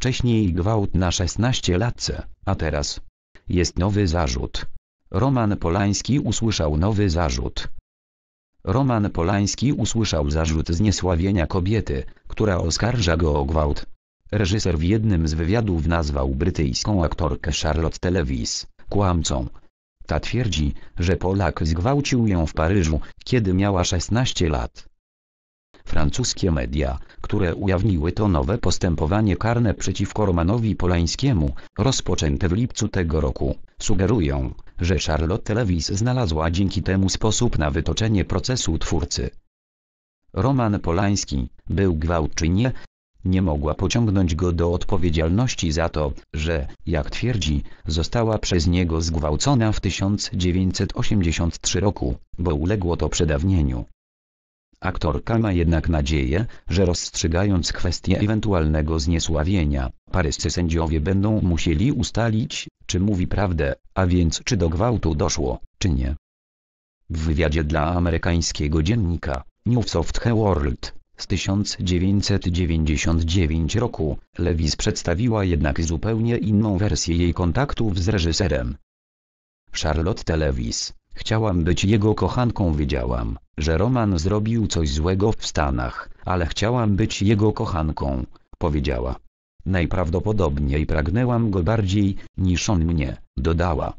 wcześniej gwałt na 16-latce, a teraz. Jest nowy zarzut. Roman Polański usłyszał nowy zarzut. Roman Polański usłyszał zarzut zniesławienia kobiety, która oskarża go o gwałt. Reżyser w jednym z wywiadów nazwał brytyjską aktorkę Charlotte Televis kłamcą. Ta twierdzi, że Polak zgwałcił ją w Paryżu, kiedy miała 16 lat. Francuskie media, które ujawniły to nowe postępowanie karne przeciwko Romanowi Polańskiemu, rozpoczęte w lipcu tego roku, sugerują, że Charlotte Lewis znalazła dzięki temu sposób na wytoczenie procesu twórcy. Roman Polański był gwałtczynie, nie mogła pociągnąć go do odpowiedzialności za to, że, jak twierdzi, została przez niego zgwałcona w 1983 roku, bo uległo to przedawnieniu. Aktorka ma jednak nadzieję, że rozstrzygając kwestię ewentualnego zniesławienia, paryscy sędziowie będą musieli ustalić, czy mówi prawdę, a więc czy do gwałtu doszło, czy nie. W wywiadzie dla amerykańskiego dziennika Newsoft World z 1999 roku, Lewis przedstawiła jednak zupełnie inną wersję jej kontaktów z reżyserem. Charlotte Lewis, Chciałam być jego kochanką wiedziałam, że Roman zrobił coś złego w Stanach, ale chciałam być jego kochanką, powiedziała. Najprawdopodobniej pragnęłam go bardziej, niż on mnie, dodała.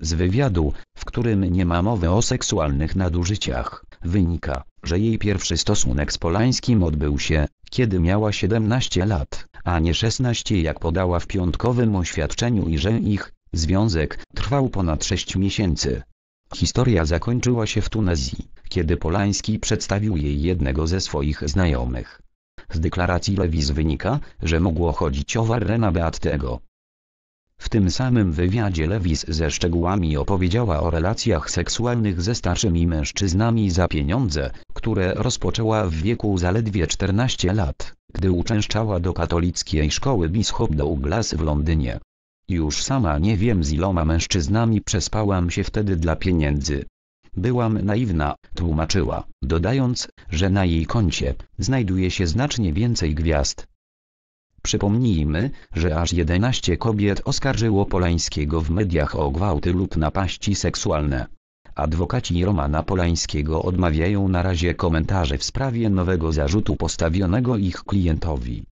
Z wywiadu, w którym nie ma mowy o seksualnych nadużyciach, wynika, że jej pierwszy stosunek z Polańskim odbył się, kiedy miała 17 lat, a nie 16 jak podała w piątkowym oświadczeniu i że ich Związek trwał ponad 6 miesięcy. Historia zakończyła się w Tunezji, kiedy Polański przedstawił jej jednego ze swoich znajomych. Z deklaracji Lewis wynika, że mogło chodzić o Warrena Beattego. W tym samym wywiadzie Lewis ze szczegółami opowiedziała o relacjach seksualnych ze starszymi mężczyznami za pieniądze, które rozpoczęła w wieku zaledwie 14 lat, gdy uczęszczała do katolickiej szkoły Bishop Douglas w Londynie. Już sama nie wiem z iloma mężczyznami przespałam się wtedy dla pieniędzy. Byłam naiwna, tłumaczyła, dodając, że na jej koncie znajduje się znacznie więcej gwiazd. Przypomnijmy, że aż 11 kobiet oskarżyło Polańskiego w mediach o gwałty lub napaści seksualne. Adwokaci Romana Polańskiego odmawiają na razie komentarzy w sprawie nowego zarzutu postawionego ich klientowi.